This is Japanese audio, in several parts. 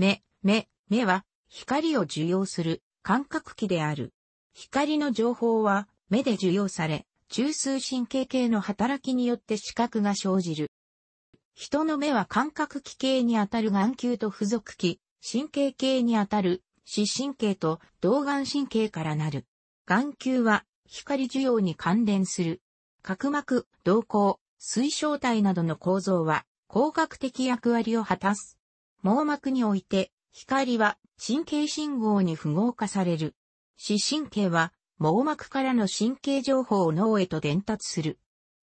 目、目、目は光を受容する感覚器である。光の情報は目で受容され、中枢神経系の働きによって視覚が生じる。人の目は感覚器系にあたる眼球と付属器、神経系にあたる視神経と動眼神経からなる。眼球は光受容に関連する。角膜、瞳孔、水晶体などの構造は光学的役割を果たす。網膜において、光は神経信号に符号化される。視神経は網膜からの神経情報を脳へと伝達する。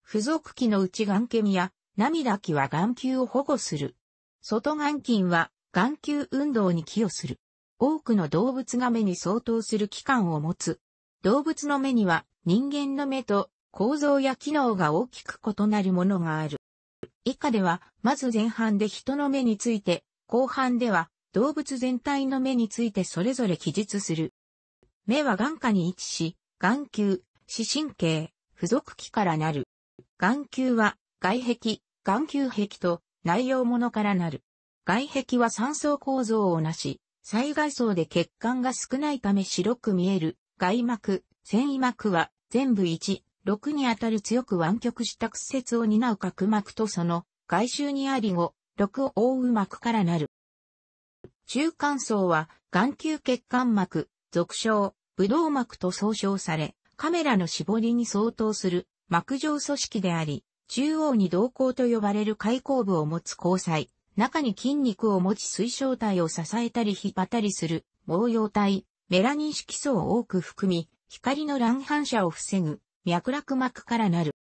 付属器の内眼ケや涙器は眼球を保護する。外眼筋は眼球運動に寄与する。多くの動物が目に相当する器官を持つ。動物の目には人間の目と構造や機能が大きく異なるものがある。以下では、まず前半で人の目について後半では動物全体の目についてそれぞれ記述する。目は眼下に位置し、眼球、視神経、付属器からなる。眼球は外壁、眼球壁と内容物からなる。外壁は三層構造をなし、最外層で血管が少ないため白く見える。外膜、繊維膜は全部1、6にあたる強く湾曲した屈折を担う角膜とその外周にあり5、6大羽膜からなる。中間層は眼球血管膜、俗称、ブドウ膜と総称され、カメラの絞りに相当する膜状組織であり、中央に動向と呼ばれる開口部を持つ交際、中に筋肉を持ち水晶体を支えたり引っ張ったりする、毛様体、メラニン色素を多く含み、光の乱反射を防ぐ、脈絡膜からなる。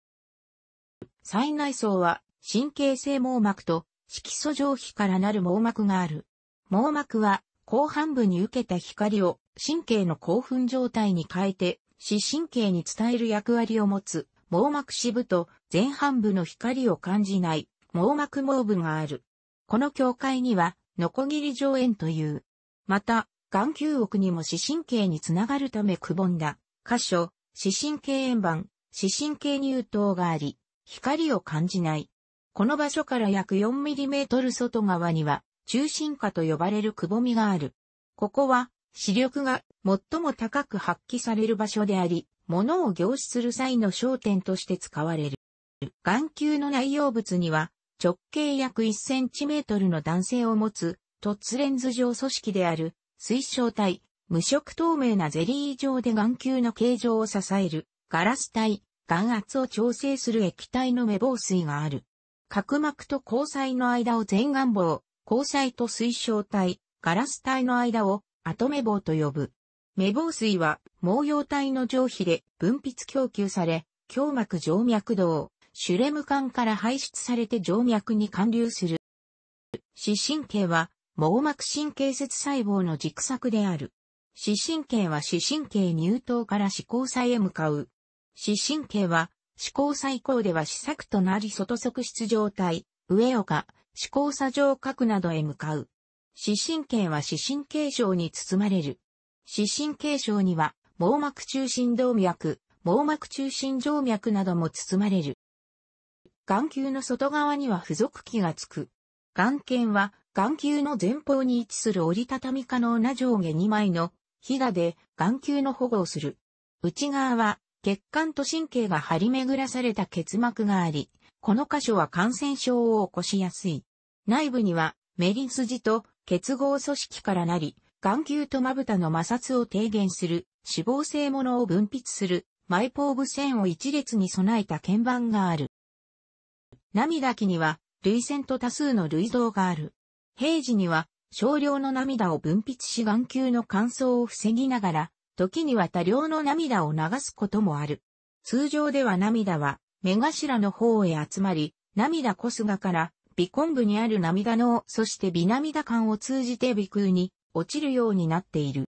最内層は、神経性網膜と色素上皮からなる網膜がある。網膜は、後半部に受けた光を神経の興奮状態に変えて、視神経に伝える役割を持つ網膜支部と前半部の光を感じない網膜網部がある。この境界には、ノコギリ上縁という。また、眼球奥にも視神経につながるためくぼんだ箇所、視神経円盤、視神経乳頭があり、光を感じないこの場所から約 4mm 外側には、中心下と呼ばれるくぼみがある。ここは、視力が最も高く発揮される場所であり、物を凝視する際の焦点として使われる。眼球の内容物には、直径約 1cm の弾性を持つ、凸レンズ状組織である、水晶体、無色透明なゼリー状で眼球の形状を支える、ガラス体、眼圧を調整する液体の目防水がある。角膜と交際の間を前眼棒、交際と水晶体、ガラス体の間を後目棒と呼ぶ。目棒水は、毛様体の上皮で分泌供給され、胸膜静脈道、シュレム管から排出されて静脈に貫流する。視神経は、網膜神経節細胞の軸索である。視神経は視神経入頭から視光細へ向かう。視神経は試行最高では試作となり外側出状態、上岡、試行作上角などへ向かう。視神経は視神経症に包まれる。視神経症には、網膜中心動脈、網膜中心静脈なども包まれる。眼球の外側には付属器がつく。眼圏は眼球の前方に位置する折りたたみ可能な上下2枚のひがで眼球の保護をする。内側は血管と神経が張り巡らされた結膜があり、この箇所は感染症を起こしやすい。内部にはメリン筋と結合組織からなり、眼球とまぶたの摩擦を低減する、脂肪性ものを分泌する、マイポーブ線を一列に備えた鍵盤がある。涙期には、涙腺と多数の涙道がある。平時には、少量の涙を分泌し眼球の乾燥を防ぎながら、時には多量の涙を流すこともある。通常では涙は目頭の方へ集まり、涙こすがから鼻根部にある涙脳、そして微涙管を通じて鼻腔に落ちるようになっている。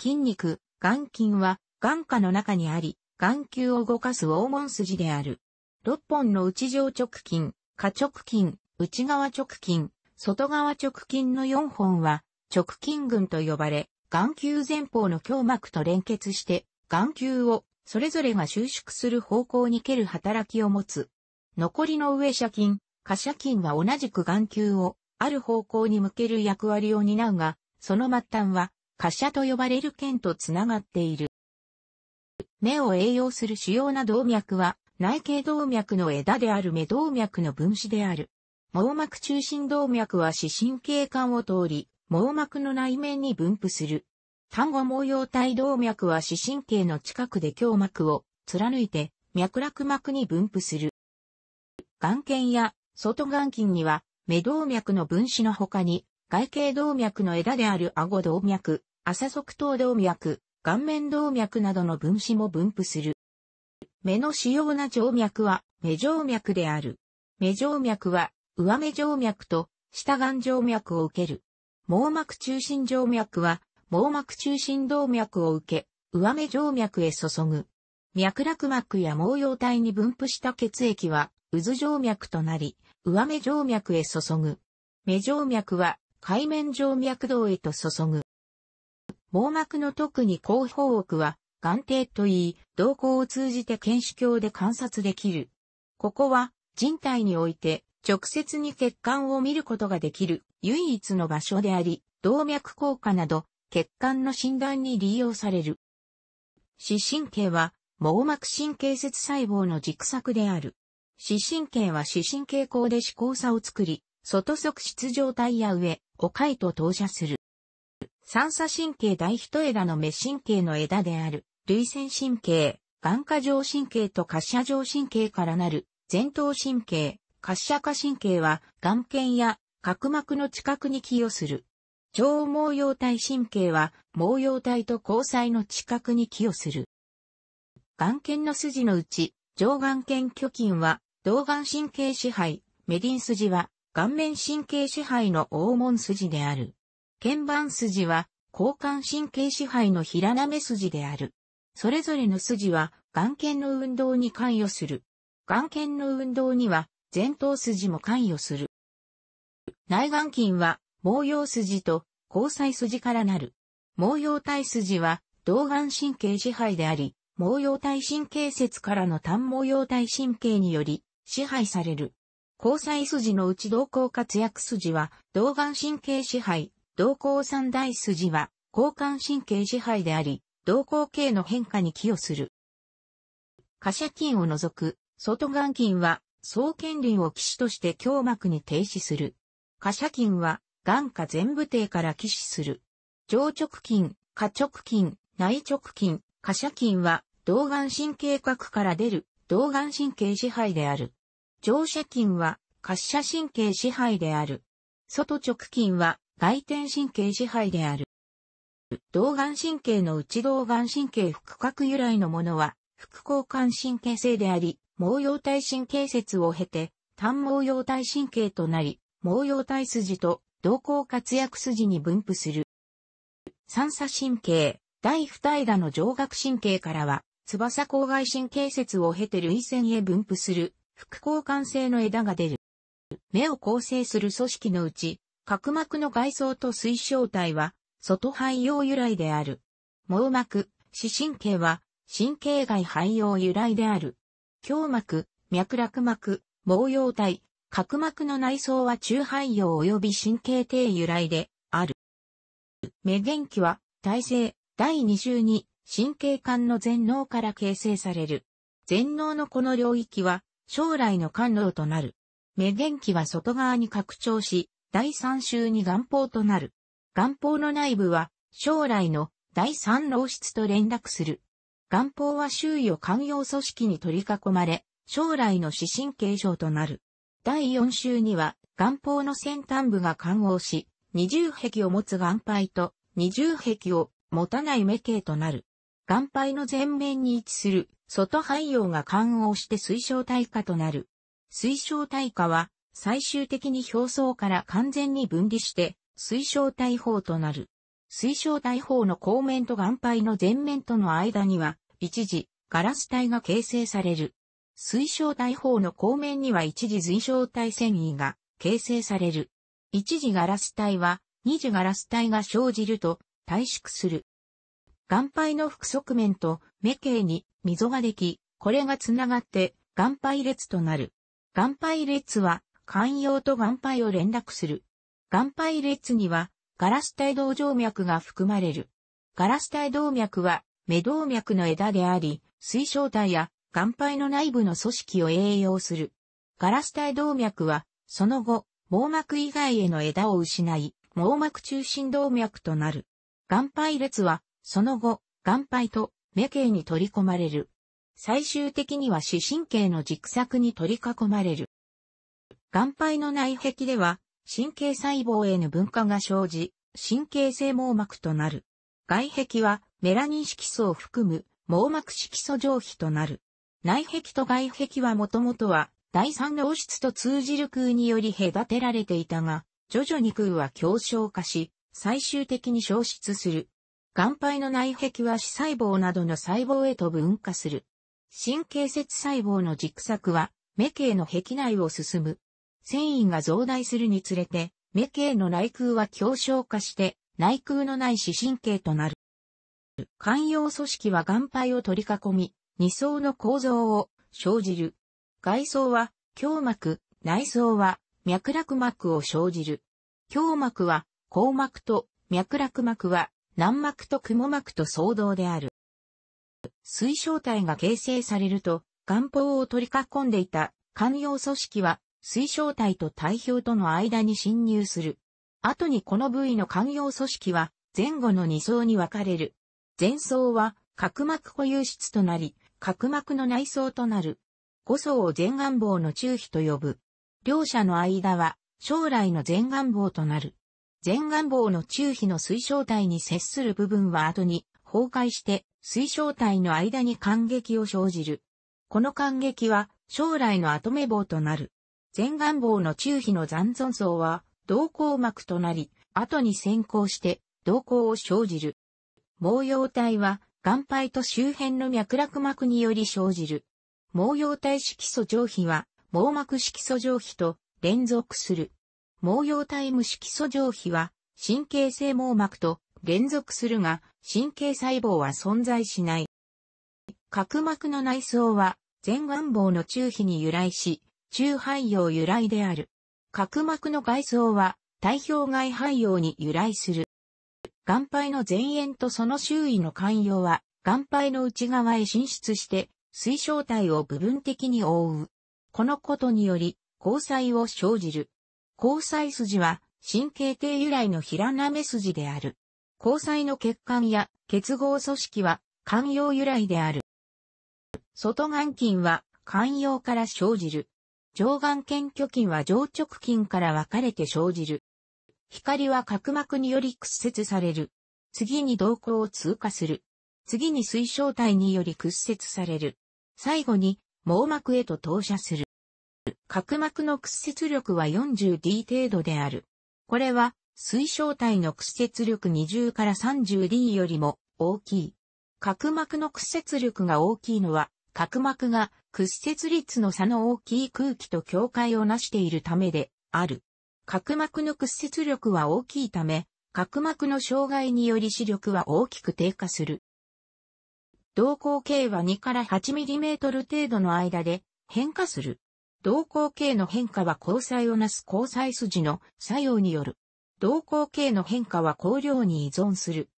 筋肉、眼筋は眼下の中にあり、眼球を動かす黄門筋である。六本の内上直筋、下直筋、内側直筋、外側直筋の4本は直筋群と呼ばれ、眼球前方の胸膜と連結して、眼球をそれぞれが収縮する方向に蹴る働きを持つ。残りの上斜筋、下斜筋は同じく眼球をある方向に向ける役割を担うが、その末端は下斜と呼ばれる腱とつながっている。目を栄養する主要な動脈は内頸動脈の枝である目動脈の分子である。網膜中心動脈は視神経管を通り、網膜の内面に分布する。単語毛様体動脈は視神経の近くで胸膜を貫いて脈絡膜に分布する。眼圏や外眼筋には目動脈の分子の他に外形動脈の枝である顎動脈、浅側頭動脈、顔面動脈などの分子も分布する。目の主要な静脈は目静脈である。目静脈は上目静脈と下眼静脈を受ける。網膜中心静脈は、網膜中心動脈を受け、上目静脈へ注ぐ。脈絡膜や毛様体に分布した血液は、渦静脈となり、上目静脈へ注ぐ。目静脈は、海面静脈動へと注ぐ。網膜の特に後方奥は、眼底といい、動向を通じて検視鏡で観察できる。ここは、人体において、直接に血管を見ることができる唯一の場所であり、動脈硬化など、血管の診断に利用される。視神経は、網膜神経節細胞の軸索である。視神経は視神経口で視交差を作り、外側質状態や上、おかいと投射する。三叉神経第一枝の目神経の枝である、類腺神経、眼下上神経と滑車上神経からなる、前頭神経、滑車下神経は、眼瞼や角膜の近くに寄与する。超毛様体神経は、毛様体と交際の近くに寄与する。眼圏の筋のうち、上眼圏虚筋は、動眼神経支配、メディン筋は、顔面神経支配の黄門筋である。鍵盤筋は、交換神経支配の平め筋である。それぞれの筋は、眼圏の運動に関与する。眼圏の運動には、前頭筋も関与する。内眼筋は、毛様筋と交際筋からなる。毛様体筋は、動眼神経支配であり、毛様体神経節からの単毛様体神経により、支配される。交際筋のうち動向活躍筋は、動眼神経支配、動向三大筋は、交換神経支配であり、動向系の変化に寄与する。下斜筋を除く、外眼筋は、総権輪を騎士として胸膜に停止する。下斜筋は、眼下全部底から起死する。上直筋、下直筋、内直筋、下斜筋は、動眼神経核から出る、動眼神経支配である。上斜筋は、滑斜神経支配である。外直筋は、外転神経支配である。動眼神経の内動眼神経副角由来のものは、副交感神経性であり、毛様体神経節を経て、単毛様体神経となり、毛様体筋と動向活躍筋に分布する。三叉神経、第二枝の上顎神経からは、翼口外神経節を経て類線へ分布する、副交換性の枝が出る。目を構成する組織のうち、角膜の外装と水晶体は、外肺葉由来である。網膜、視神経は、神経外肺葉由来である。胸膜、脈絡膜、毛様体、角膜の内装は中肺葉及び神経底由来である。目元器は、体制、第2週に神経管の全脳から形成される。全脳のこの領域は、将来の肝脳となる。目元器は外側に拡張し、第3週に眼胞となる。眼胞の内部は、将来の第3脳室と連絡する。眼胞は周囲を肝葉組織に取り囲まれ、将来の視神経症となる。第4週には、岩砲の先端部が貫応し、二重壁を持つ岩杯と、二重壁を持たない目形となる。岩杯の前面に位置する、外廃用が貫応して水晶体化となる。水晶体化は、最終的に表層から完全に分離して、水晶体砲となる。水晶体砲の後面と岩杯の前面との間には、一時、ガラス体が形成される。水晶体法の後面には一時水晶体繊維が形成される。一時ガラス体は二次ガラス体が生じると退縮する。眼肺の副側面と目形に溝ができ、これが繋がって眼肺列となる。眼肺列は肝葉と眼肺を連絡する。眼肺列にはガラス体動静脈が含まれる。ガラス体動脈は目動脈の枝であり、水晶体や岩肺の内部の組織を栄養する。ガラス体動脈は、その後、網膜以外への枝を失い、網膜中心動脈となる。岩肺列は、その後、岩肺と目形に取り込まれる。最終的には視神経の軸索に取り囲まれる。岩肺の内壁では、神経細胞への分化が生じ、神経性網膜となる。外壁は、メラニン色素を含む網膜色素上皮となる。内壁と外壁はもともとは第三脳室と通じる空により隔てられていたが、徐々に空は強小化し、最終的に消失する。眼肺の内壁は視細胞などの細胞へと分化する。神経節細胞の軸索は、目形の壁内を進む。繊維が増大するにつれて、目形の内空は強小化して、内空のない視神経となる。肝葉組織は眼肺を取り囲み、二層の構造を生じる。外層は胸膜、内層は脈絡膜を生じる。胸膜は硬膜と脈絡膜は軟膜と雲膜と相動である。水晶体が形成されると、眼泡を取り囲んでいた肝葉組織は水晶体と体表との間に侵入する。後にこの部位の肝葉組織は前後の2層に分かれる。前層は角膜固有質となり、角膜の内装となる。五層を前願望の中皮と呼ぶ。両者の間は将来の前願望となる。前願望の中皮の水晶体に接する部分は後に崩壊して水晶体の間に感激を生じる。この感激は将来の後目棒となる。前願望の中皮の残存層は動向膜となり、後に先行して動向を生じる。毛様体は眼肺と周辺の脈絡膜により生じる。毛様体色素上皮は、網膜色素上皮と連続する。毛様体無色素上皮は、神経性網膜と連続するが、神経細胞は存在しない。角膜の内層は、前眼棒の中皮に由来し、中肺葉由来である。角膜の外層は、体表外肺葉に由来する。岩杯の前縁とその周囲の寛容は、岩杯の内側へ進出して、水晶体を部分的に覆う。このことにより、交際を生じる。交際筋は、神経系由来の平なめ筋である。交際の血管や結合組織は、寛容由来である。外眼筋は、寛容から生じる。上眼腱虚筋は上直筋から分かれて生じる。光は角膜により屈折される。次に瞳孔を通過する。次に水晶体により屈折される。最後に網膜へと投射する。角膜の屈折力は 40D 程度である。これは水晶体の屈折力20から 30D よりも大きい。角膜の屈折力が大きいのは、角膜が屈折率の差の大きい空気と境界をなしているためである。角膜の屈折力は大きいため、角膜の障害により視力は大きく低下する。動向径は2から 8mm 程度の間で変化する。動向径の変化は交際をなす交際筋の作用による。動向径の変化は光量に依存する。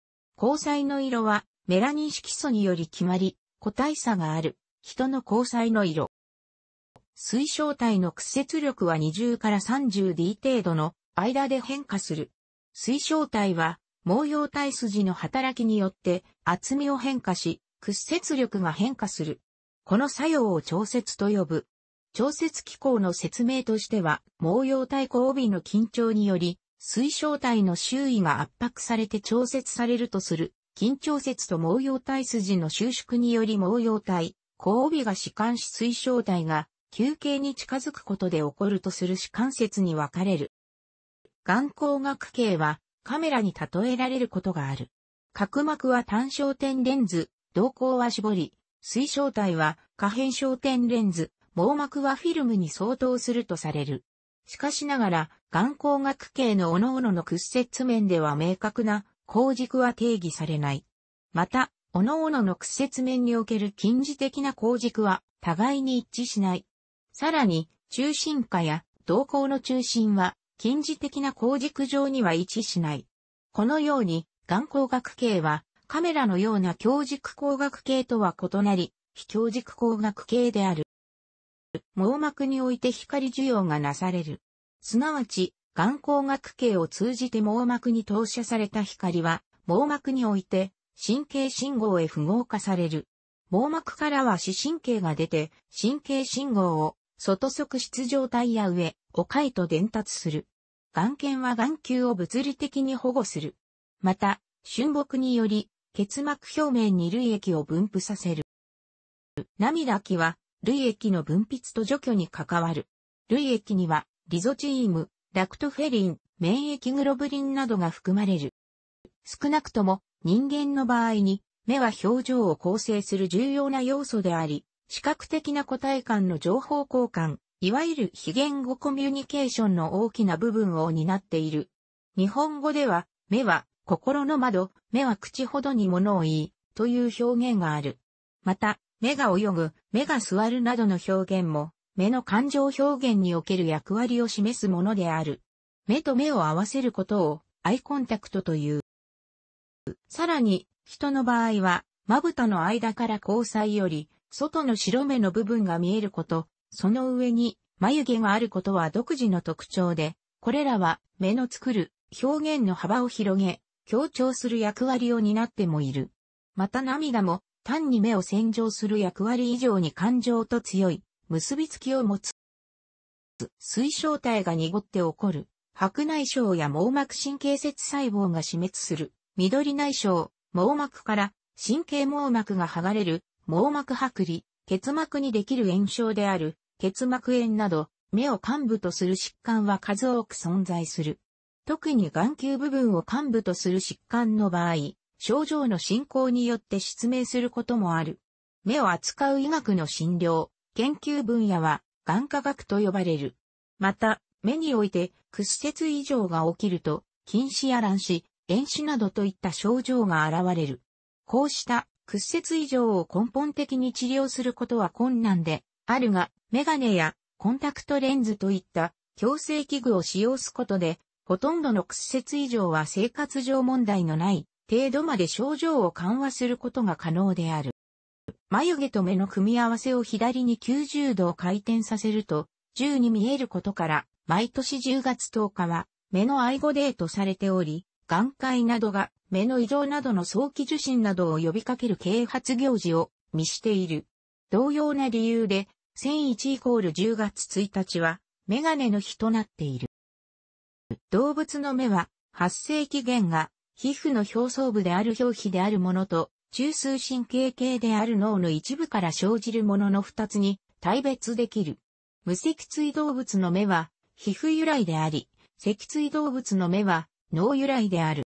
交際の色はメラニン色素により決まり、個体差がある。人の交際の色。水晶体の屈折力は20から 30D 程度の間で変化する。水晶体は、毛様体筋の働きによって厚みを変化し、屈折力が変化する。この作用を調節と呼ぶ。調節機構の説明としては、毛様体交尾の緊張により、水晶体の周囲が圧迫されて調節されるとする、緊張節と毛様体筋の収縮により毛様体、交尾が弛緩し水晶体が球形に近づくことで起こるとする主関節に分かれる。眼光学系はカメラに例えられることがある。角膜は単焦点レンズ、瞳孔は絞り、水晶体は可変焦点レンズ、網膜はフィルムに相当するとされる。しかしながら、眼光学系の各々の屈折面では明確な光軸は定義されない。また、各々の屈折面における近似的な光軸は互いに一致しない。さらに、中心下や動向の中心は、近似的な光軸上には位置しない。このように、眼光学系は、カメラのような強軸光学系とは異なり、非強軸光学系である。網膜において光需要がなされる。すなわち、眼光学系を通じて網膜に投射された光は、網膜において神経信号へ符号化される。網膜からは視神経が出て、神経信号を外側出状態や上、おかへと伝達する。眼圏は眼球を物理的に保護する。また、春木により、結膜表面に類液を分布させる。涙気は、類液の分泌と除去に関わる。類液には、リゾチーム、ラクトフェリン、免疫グロブリンなどが含まれる。少なくとも、人間の場合に、目は表情を構成する重要な要素であり、視覚的な個体間の情報交換、いわゆる非言語コミュニケーションの大きな部分を担っている。日本語では、目は心の窓、目は口ほどに物を言い、という表現がある。また、目が泳ぐ、目が座るなどの表現も、目の感情表現における役割を示すものである。目と目を合わせることを、アイコンタクトという。さらに、人の場合は、まぶたの間から交際より、外の白目の部分が見えること、その上に眉毛があることは独自の特徴で、これらは目の作る表現の幅を広げ、強調する役割を担ってもいる。また涙も単に目を洗浄する役割以上に感情と強い結びつきを持つ。水晶体が濁って起こる。白内障や網膜神経節細胞が死滅する。緑内障、網膜から神経網膜が剥がれる網膜剥離、結膜にできる炎症である、結膜炎など、目を幹部とする疾患は数多く存在する。特に眼球部分を幹部とする疾患の場合、症状の進行によって失明することもある。目を扱う医学の診療、研究分野は眼科学と呼ばれる。また、目において屈折異常が起きると、近視や乱視、遠視などといった症状が現れる。こうした屈折異常を根本的に治療することは困難であるが、メガネやコンタクトレンズといった矯正器具を使用すことで、ほとんどの屈折異常は生活上問題のない程度まで症状を緩和することが可能である。眉毛と目の組み合わせを左に90度回転させると、10に見えることから、毎年10月10日は目の愛護デーとされており、眼界などが目の異常などの早期受診などを呼びかける啓発行事を見している。同様な理由で、1001イコール10月1日は、メガネの日となっている。動物の目は、発生期限が、皮膚の表層部である表皮であるものと、中枢神経系である脳の一部から生じるものの二つに、対別できる。無脊椎動物の目は、皮膚由来であり、脊椎動物の目は、脳由来である。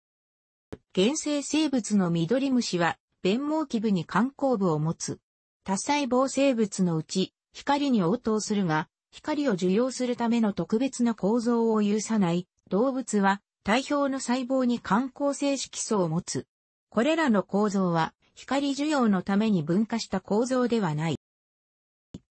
原生生物のミドリムシは、弁毛基部に肝光部を持つ。多細胞生物のうち、光に応答するが、光を受容するための特別な構造を有さない動物は、体表の細胞に肝光性色素を持つ。これらの構造は、光受容のために分化した構造ではない。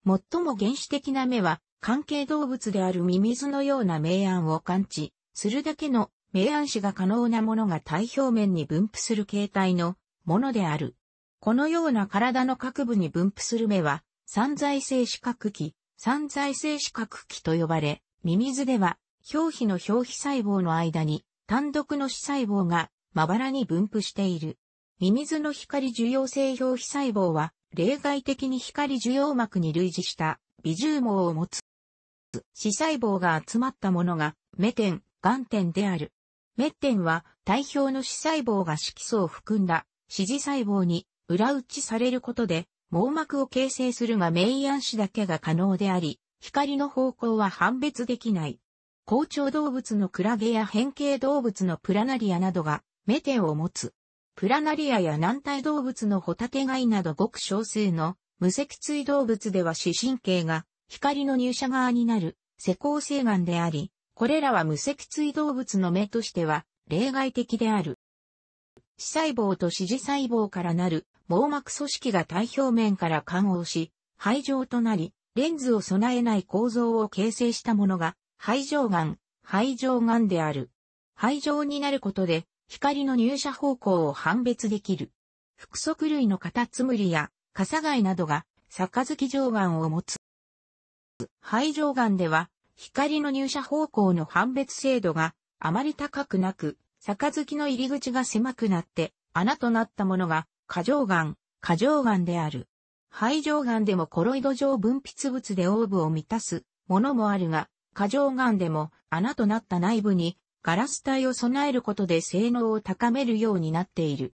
最も原始的な目は、関係動物であるミミズのような明暗を感知するだけの明暗視が可能なものが体表面に分布する形態のものである。このような体の各部に分布する目は、散在性視覚器、散在性視覚器と呼ばれ、ミミズでは、表皮の表皮細胞の間に、単独の視細胞が、まばらに分布している。ミミズの光受容性表皮細胞は、例外的に光受容膜に類似した微重網を持つ。視細胞が集まったものが、目点、眼点である。メッテンは体表の死細胞が色素を含んだ支持細胞に裏打ちされることで網膜を形成するがメイヤ視だけが可能であり、光の方向は判別できない。校調動物のクラゲや変形動物のプラナリアなどがメテンを持つ。プラナリアや軟体動物のホタテ貝などごく少数の無脊椎動物では視神経が光の入射側になる施工性眼であり、これらは無脊椎動物の目としては例外的である。視細胞と支持細胞からなる網膜組織が体表面から緩応し、肺状となり、レンズを備えない構造を形成したものが、肺状眼、肺状眼である。肺状になることで、光の入射方向を判別できる。複足類のカタツムリや、カサガイなどが、逆付き状眼を持つ。肺状眼では、光の入射方向の判別精度があまり高くなく、杯の入り口が狭くなって穴となったものが過剰岩、過剰岩である。肺上岩でもコロイド状分泌物でオーブを満たすものもあるが、過剰岩でも穴となった内部にガラス体を備えることで性能を高めるようになっている。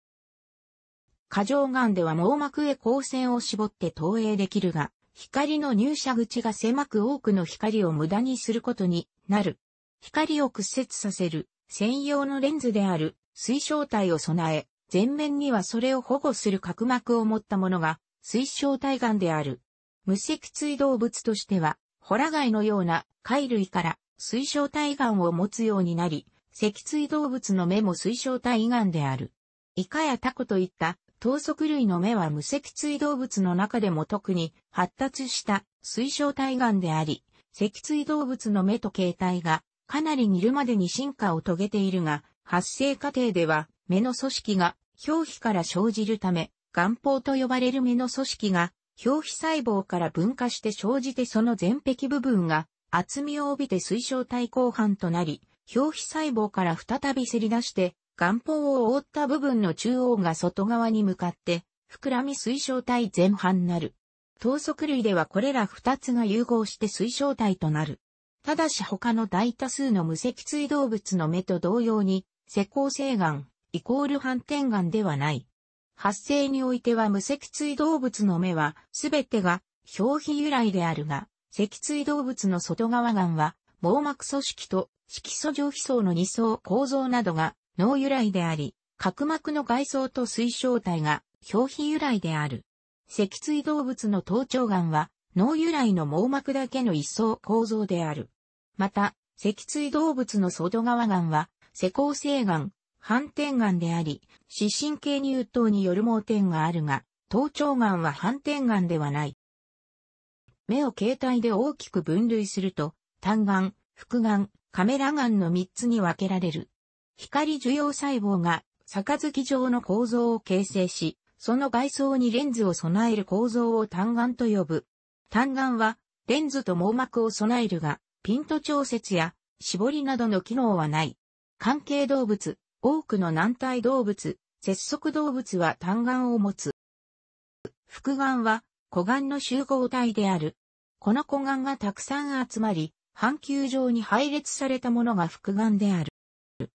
過剰岩では網膜へ光線を絞って投影できるが、光の入射口が狭く多くの光を無駄にすることになる。光を屈折させる専用のレンズである水晶体を備え、前面にはそれを保護する角膜を持ったものが水晶体眼である。無脊椎動物としては、ホラガイのような貝類から水晶体眼を持つようになり、脊椎動物の目も水晶体眼である。イカやタコといった等速類の目は無脊椎動物の中でも特に発達した水晶体岩であり、脊椎動物の目と形態がかなり似るまでに進化を遂げているが、発生過程では目の組織が表皮から生じるため、眼胞と呼ばれる目の組織が表皮細胞から分化して生じてその前壁部分が厚みを帯びて水晶体後半となり、表皮細胞から再びせり出して眼本を覆った部分の中央が外側に向かって、膨らみ水晶体前半なる。等速類ではこれら二つが融合して水晶体となる。ただし他の大多数の無脊椎動物の目と同様に、石膏性眼、イコール反転眼ではない。発生においては無脊椎動物の目は、すべてが表皮由来であるが、脊椎動物の外側眼は、網膜組織と色素上皮層の二層構造などが脳由来であり、角膜の外装と水晶体が表皮由来である。脊椎動物の頭頂眼は、脳由来の網膜だけの一層構造である。また、脊椎動物の外側眼は、施工性眼、反転眼であり、視神経乳頭による盲点があるが、頭頂眼は反転眼ではない。目を形態で大きく分類すると、単眼、複眼、カメラ眼の3つに分けられる。光受容細胞が、杯状の構造を形成し、その外装にレンズを備える構造を単眼と呼ぶ。単眼は、レンズと網膜を備えるが、ピント調節や、絞りなどの機能はない。関係動物、多くの軟体動物、節足動物は単眼を持つ。複眼は、股眼の集合体である。この股眼がたくさん集まり、半球状に配列されたものが複眼である。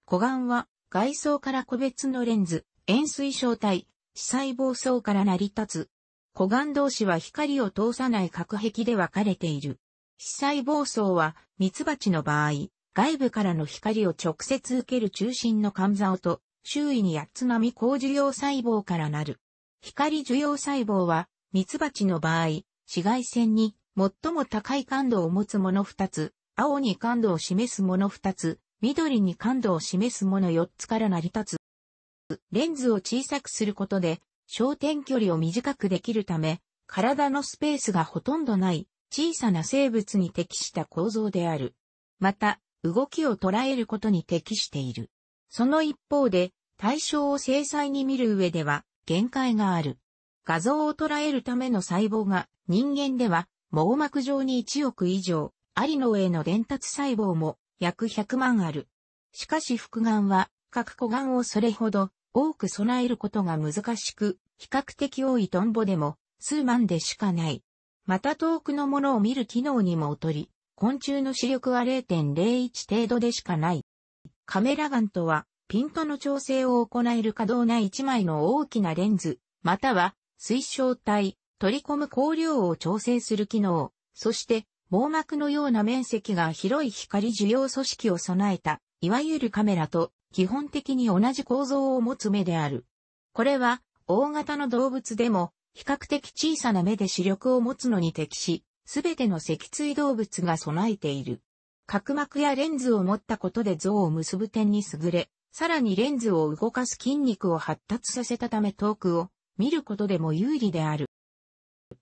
湖岸は外装から個別のレンズ、円錐小体、視細胞層から成り立つ。湖岸同士は光を通さない隔壁で分かれている。視細胞層は蜜蜂の場合、外部からの光を直接受ける中心の間竿と周囲に8つ並高受容細胞からなる。光受容細胞は蜜蜂の場合、紫外線に最も高い感度を持つもの2つ、青に感度を示すもの2つ、緑に感度を示すもの4つから成り立つ。レンズを小さくすることで、焦点距離を短くできるため、体のスペースがほとんどない小さな生物に適した構造である。また、動きを捉えることに適している。その一方で、対象を精細に見る上では限界がある。画像を捉えるための細胞が人間では網膜上に1億以上、ありのへの伝達細胞も約100万ある。しかし複眼は、各個眼をそれほど多く備えることが難しく、比較的多いトンボでも数万でしかない。また遠くのものを見る機能にも劣り、昆虫の視力は0.01程度でしかない。カメラ眼とは、ピントの調整を行える可動な1枚の大きなレンズ、または水晶体、取り込む光量を調整する機能、そして網膜のような面積が広い光受容組織を備えた、いわゆるカメラと基本的に同じ構造を持つ目である。これは、大型の動物でも、比較的小さな目で視力を持つのに適し、すべての脊椎動物が備えている。角膜やレンズを持ったことで像を結ぶ点に優れ、さらにレンズを動かす筋肉を発達させたため遠くを見ることでも有利である。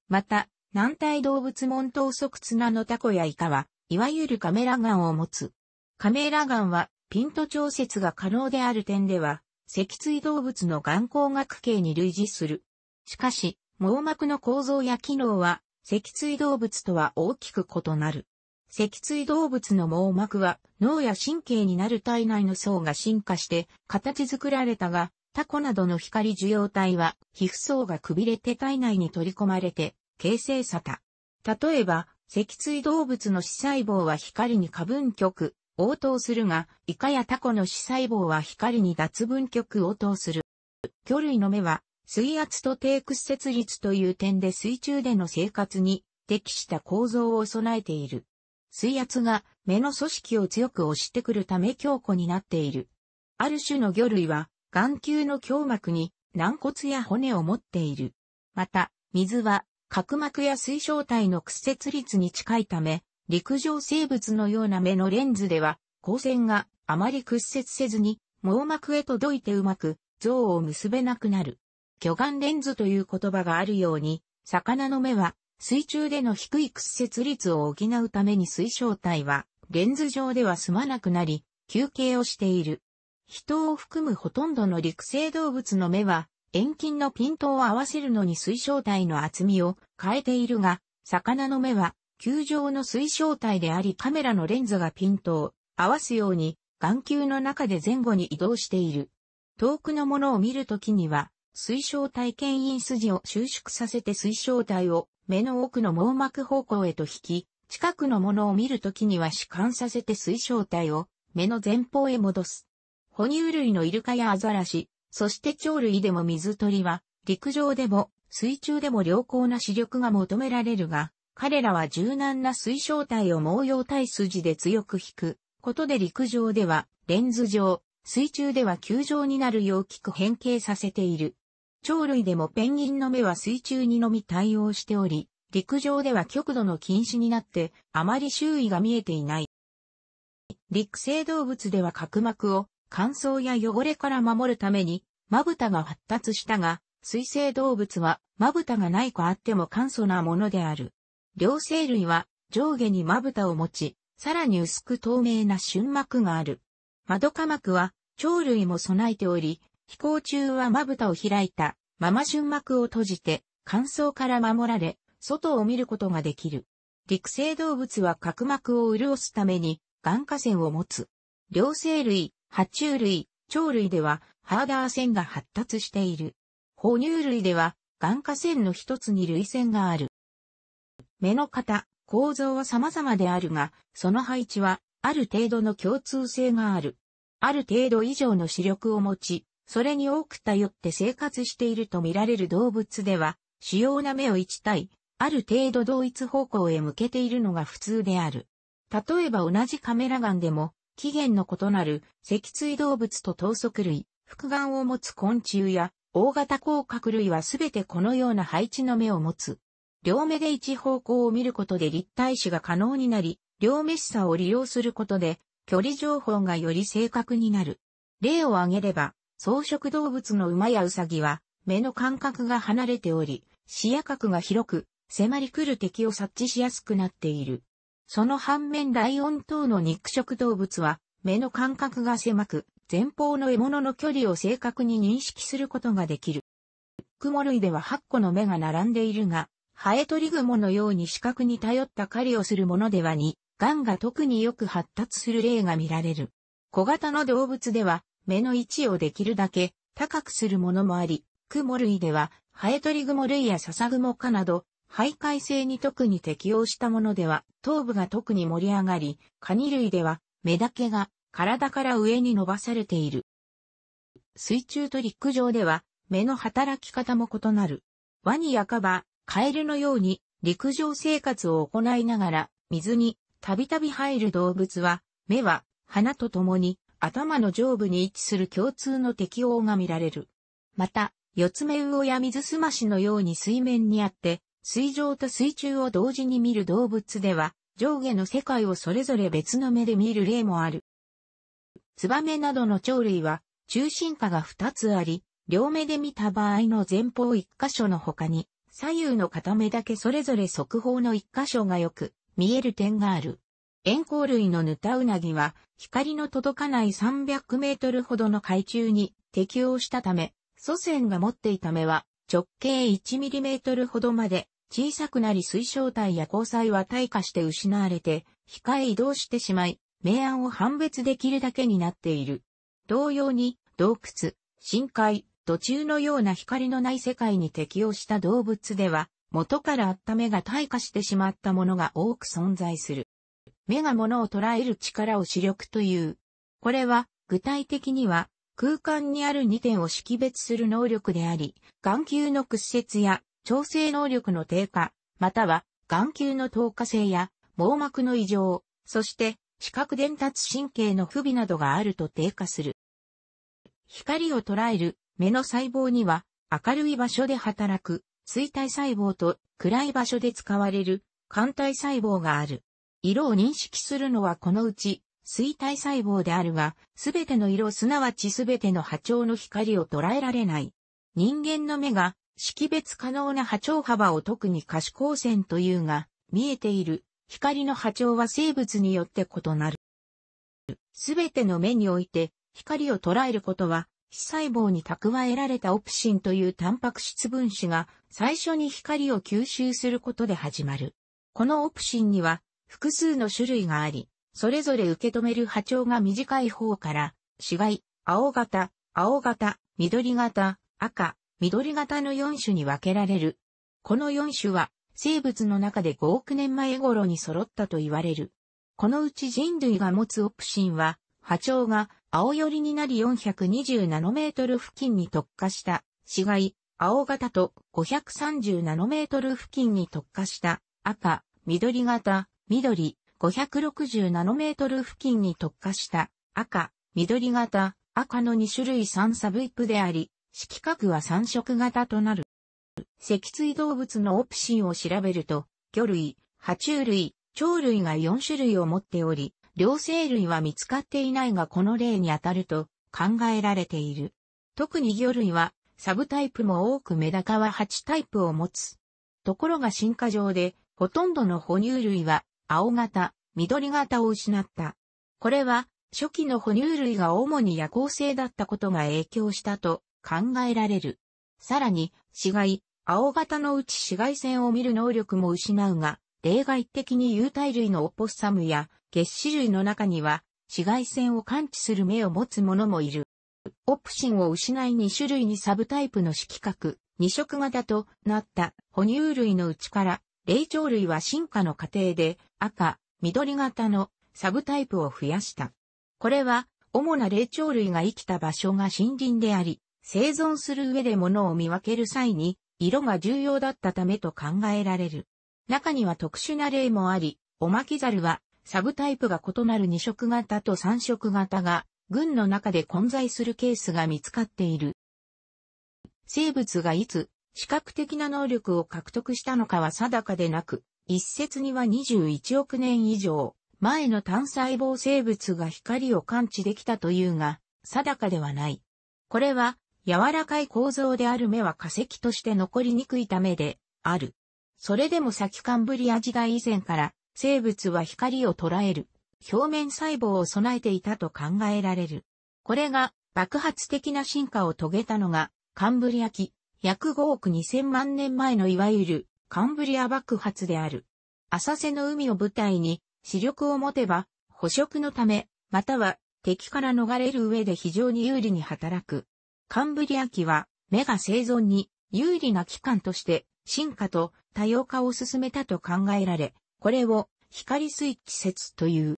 また、軟体動物門頭側綱のタコやイカは、いわゆるカメラガンを持つ。カメラガンは、ピント調節が可能である点では、脊椎動物の眼光学系に類似する。しかし、網膜の構造や機能は、脊椎動物とは大きく異なる。脊椎動物の網膜は脳や神経になる体内の層が進化して形作られたが、タコなどの光受容体は皮膚層がくびれて体内に取り込まれて形成さた。例えば、脊椎動物の死細胞は光に過分極、応答するが、イカやタコの死細胞は光に脱分極応答する。魚類の目は、水圧と低屈折率という点で水中での生活に適した構造を備えている。水圧が目の組織を強く押してくるため強固になっている。ある種の魚類は眼球の胸膜に軟骨や骨を持っている。また、水は角膜や水晶体の屈折率に近いため、陸上生物のような目のレンズでは、光線があまり屈折せずに、網膜へ届いてうまく、像を結べなくなる。巨眼レンズという言葉があるように、魚の目は水中での低い屈折率を補うために水晶体は、レンズ上では済まなくなり、休憩をしている。人を含むほとんどの陸生動物の目は、遠近のピントを合わせるのに水晶体の厚みを変えているが、魚の目は球状の水晶体でありカメラのレンズがピントを合わすように眼球の中で前後に移動している。遠くのものを見るときには、水晶体牽引筋を収縮させて水晶体を目の奥の網膜方向へと引き、近くのものを見るときには弛緩させて水晶体を目の前方へ戻す。哺乳類のイルカやアザラシ、そして鳥類でも水鳥は、陸上でも水中でも良好な視力が求められるが、彼らは柔軟な水晶体を毛様体筋で強く引くことで陸上ではレンズ状、水中では球状になるようきく変形させている。鳥類でもペンギンの目は水中にのみ対応しており、陸上では極度の禁止になってあまり周囲が見えていない。陸生動物では角膜を乾燥や汚れから守るために、まぶたが発達したが、水生動物はまぶたがないかあっても簡素なものである。両生類は上下にまぶたを持ち、さらに薄く透明な瞬膜がある。窓下膜は鳥類も備えており、飛行中はまぶたを開いたまま瞬膜を閉じて乾燥から守られ、外を見ることができる。陸生動物は角膜を潤すために眼下線を持つ。両生類、爬虫類、鳥類では、ハーダー線が発達している。哺乳類では、眼下線の一つに類腺がある。目の型、構造は様々であるが、その配置は、ある程度の共通性がある。ある程度以上の視力を持ち、それに多く頼って生活していると見られる動物では、主要な目を1体、ある程度同一方向へ向けているのが普通である。例えば同じカメラ眼でも、起源の異なる脊椎動物と等速類、複眼を持つ昆虫や大型甲殻類はすべてこのような配置の目を持つ。両目で一方向を見ることで立体視が可能になり、両目視差を利用することで距離情報がより正確になる。例を挙げれば、草食動物の馬やウサギは目の間隔が離れており、視野角が広く、迫り来る敵を察知しやすくなっている。その反面ライオン等の肉食動物は、目の間隔が狭く、前方の獲物の距離を正確に認識することができる。クモ類では8個の目が並んでいるが、ハエトリグモのように視覚に頼った狩りをするものではに、ガンが特によく発達する例が見られる。小型の動物では、目の位置をできるだけ高くするものもあり、クモ類では、ハエトリグモ類やササグモ科など、徘徊性に特に適応したものでは、頭部が特に盛り上がり、カニ類では、目だけが体から上に伸ばされている。水中と陸上では、目の働き方も異なる。ワニやカバ、カエルのように、陸上生活を行いながら、水にたびたび入る動物は、目は、花と共に、頭の上部に位置する共通の適応が見られる。また、四つ目魚や水すましのように水面にあって、水上と水中を同時に見る動物では、上下の世界をそれぞれ別の目で見る例もある。ツバメなどの鳥類は、中心下が2つあり、両目で見た場合の前方1箇所の他に、左右の片目だけそれぞれ側方の1箇所がよく見える点がある。円光類のヌタウナギは、光の届かない300メートルほどの海中に適応したため、祖先が持っていた目は直径1ミリメートルほどまで小さくなり水晶体や交際は退化して失われて、控え移動してしまい、明暗を判別できるだけになっている。同様に、洞窟、深海、途中のような光のない世界に適応した動物では、元から温めが退化してしまったものが多く存在する。目が物を捉える力を視力という。これは、具体的には、空間にある2点を識別する能力であり、眼球の屈折や調整能力の低下、または眼球の透過性や網膜の異常、そして視覚伝達神経の不備などがあると低下する。光を捉える目の細胞には明るい場所で働く錐体細胞と暗い場所で使われる肝体細胞がある。色を認識するのはこのうち水体細胞であるが、すべての色すなわちすべての波長の光を捉えられない。人間の目が識別可能な波長幅を特に可視光線というが、見えている光の波長は生物によって異なる。すべての目において光を捉えることは、非細胞に蓄えられたオプシンというタンパク質分子が最初に光を吸収することで始まる。このオプシンには複数の種類があり、それぞれ受け止める波長が短い方から、紫外、青型、青型、緑型、赤、緑型の4種に分けられる。この4種は、生物の中で5億年前頃に揃ったと言われる。このうち人類が持つオプシンは、波長が青寄りになり420ナノメートル付近に特化した死骸、青型と530ナノメートル付近に特化した赤、緑型、緑、560ナノメートル付近に特化した赤、緑型、赤の2種類3サブイプであり、色覚は三色型となる。脊椎動物のオプシンを調べると、魚類、爬虫類、鳥類が4種類を持っており、両生類は見つかっていないがこの例に当たると考えられている。特に魚類はサブタイプも多くメダカは8タイプを持つ。ところが進化上でほとんどの哺乳類は青型、緑型を失った。これは初期の哺乳類が主に夜行性だったことが影響したと考えられる。さらに、死骸、青型のうち紫外線を見る能力も失うが、例外的に有体類のオポッサムや月視類の中には、紫外線を感知する目を持つ者もいる。オプシンを失い2種類にサブタイプの色覚、二色型となった哺乳類のうちから、霊長類は進化の過程で赤、緑型のサブタイプを増やした。これは、主な霊長類が生きた場所が森林であり、生存する上で物を見分ける際に、色が重要だったためと考えられる。中には特殊な例もあり、オマキザルは、サブタイプが異なる二色型と三色型が、群の中で混在するケースが見つかっている。生物がいつ、視覚的な能力を獲得したのかは定かでなく、一説には21億年以上、前の単細胞生物が光を感知できたというが、定かではない。これは、柔らかい構造である目は化石として残りにくいためで、ある。それでも先カンブリア時代以前から生物は光を捉える表面細胞を備えていたと考えられる。これが爆発的な進化を遂げたのがカンブリア紀約5億2000万年前のいわゆるカンブリア爆発である。浅瀬の海を舞台に視力を持てば捕食のためまたは敵から逃れる上で非常に有利に働くカンブリア紀は、目が生存に有利な期間として進化と多様化を進めたと考えられ、これを光水季節という。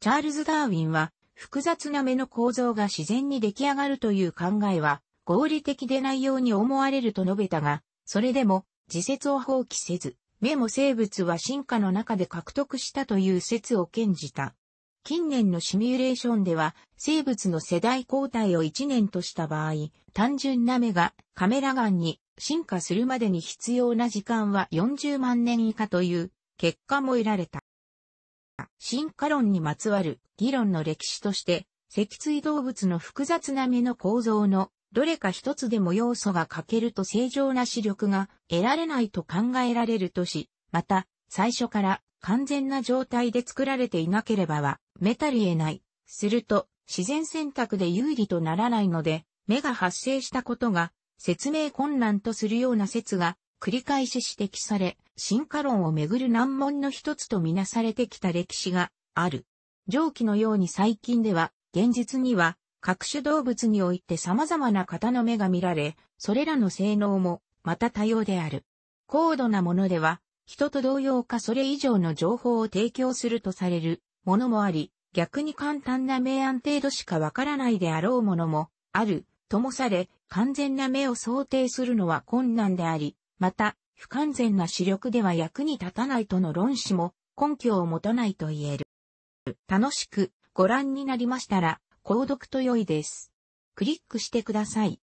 チャールズ・ダーウィンは複雑な目の構造が自然に出来上がるという考えは合理的でないように思われると述べたが、それでも自説を放棄せず、目も生物は進化の中で獲得したという説を堅持た。近年のシミュレーションでは、生物の世代交代を1年とした場合、単純な目がカメラガンに進化するまでに必要な時間は40万年以下という結果も得られた。進化論にまつわる議論の歴史として、脊椎動物の複雑な目の構造のどれか一つでも要素が欠けると正常な視力が得られないと考えられるとし、また最初から完全な状態で作られていなければはメタリへない。すると、自然選択で有利とならないので、目が発生したことが説明困難とするような説が繰り返し指摘され、進化論をめぐる難問の一つとみなされてきた歴史がある。上記のように最近では、現実には各種動物において様々な型の目が見られ、それらの性能もまた多様である。高度なものでは、人と同様かそれ以上の情報を提供するとされるものもあり、逆に簡単な明暗程度しかわからないであろうものもあるともされ、完全な目を想定するのは困難であり、また、不完全な視力では役に立たないとの論旨も根拠を持たないと言える。楽しくご覧になりましたら、購読と良いです。クリックしてください。